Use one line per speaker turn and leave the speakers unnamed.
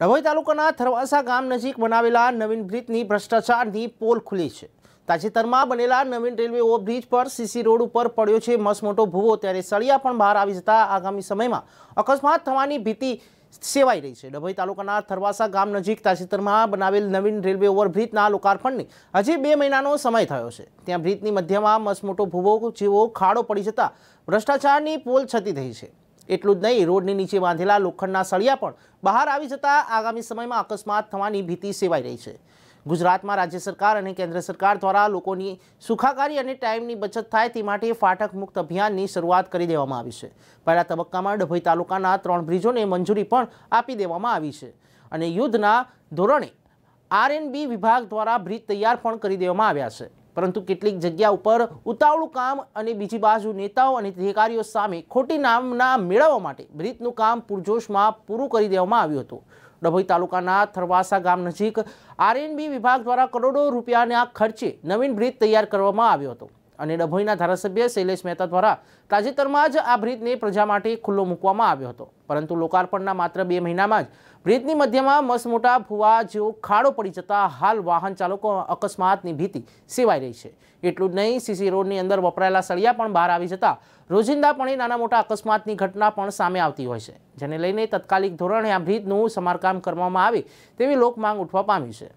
ડભોઈ તાલુકાના થરવાસા ગામ નજીક બનાવેલા નવીન બ્રિજની ભ્રષ્ટાચારની પોલ ખુલી છે તાજેતરમાં બનેલા નવીન રેલવે ઓવરબ્રિજ પર સીસી રોડ ઉપર પડ્યો છે મસમોટો ભૂવો ત્યારે સળિયા પણ બહાર આવી જતા આગામી સમયમાં અકસ્માત થવાની ભીતિ સેવાઈ રહી છે ડભોઈ તાલુકાના થરવાસા ગામ નજીક તાજેતરમાં બનાવેલ નવીન રેલવે ઓવરબ્રિજના લોકાર્પણની હજી બે મહિનાનો સમય થયો છે ત્યાં બ્રિજની મધ્યમાં મસમોટો ભૂવો જેવો ખાડો પડી જતા ભ્રષ્ટાચારની પોલ છતી થઈ છે એટલું જ નહીં રોડની નીચે બાંધેલા લોખંડના સળિયા પણ બહાર આવી જતાં આગામી સમયમાં અકસ્માત થવાની ભીતિ સેવાઈ રહી છે ગુજરાતમાં રાજ્ય સરકાર અને કેન્દ્ર સરકાર દ્વારા લોકોની સુખાકારી અને ટાઈમની બચત થાય તે માટે ફાટક મુક્ત અભિયાનની શરૂઆત કરી દેવામાં આવી છે પહેલા તબક્કામાં ડભોઈ તાલુકાના ત્રણ બ્રિજોને મંજૂરી પણ આપી દેવામાં આવી છે અને યુદ્ધના ધોરણે આરએનબી વિભાગ દ્વારા બ્રિજ તૈયાર પણ કરી દેવામાં આવ્યા છે પરંતુ કેટલીક જગ્યા ઉપર ઉતાવળું કામ અને બીજી બાજુ નેતાઓ અને અધિકારીઓ સામે ખોટી નામના મેળવવા માટે બ્રિતનું કામ પૂરજોશમાં પૂરું કરી દેવામાં આવ્યું હતું ડભોઈ તાલુકાના થરવાસા ગામ નજીક આરએનબી વિભાગ દ્વારા કરોડો રૂપિયાના ખર્ચે નવીન બ્રિત તૈયાર કરવામાં આવ્યો હતો અને ડભોઈના ધારાસભ્ય શૈલેષ મહેતા દ્વારા તાજેતરમાં જ આ બ્રિજને પ્રજા માટે ખુલ્લો મૂકવામાં આવ્યો હતો પરંતુ લોકાર્પણના માત્ર બે મહિનામાં જ બ્રિજની મધ્યમાં મસમોટા ભૂવા જેવો ખાડો પડી જતા હાલ વાહન ચાલકો અકસ્માતની ભીતિ સેવાઈ રહી છે એટલું જ નહીં સીસી રોડની અંદર વપરાયેલા સળિયા પણ બહાર આવી જતા રોજિંદાપણે નાના મોટા અકસ્માતની ઘટના પણ સામે આવતી હોય છે જેને લઈને તત્કાલિક ધોરણે આ બ્રિજનું સમારકામ કરવામાં આવે તેવી લોકમાંગ ઉઠવા પામી છે